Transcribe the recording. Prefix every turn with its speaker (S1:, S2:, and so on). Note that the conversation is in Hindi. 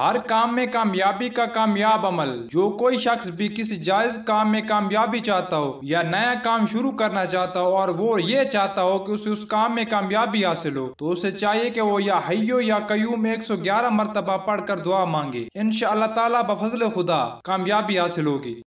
S1: हर काम में कामयाबी का कामयाब अमल जो कोई शख्स भी किसी जायज काम में कामयाबी चाहता हो या नया काम शुरू करना चाहता हो और वो ये चाहता हो कि उसे उस काम में कामयाबी हासिल हो तो उसे चाहिए कि वो या हयो या कयूम 111 मरतबा पढ़कर दुआ मांगे इन ताला बफजल खुदा कामयाबी हासिल होगी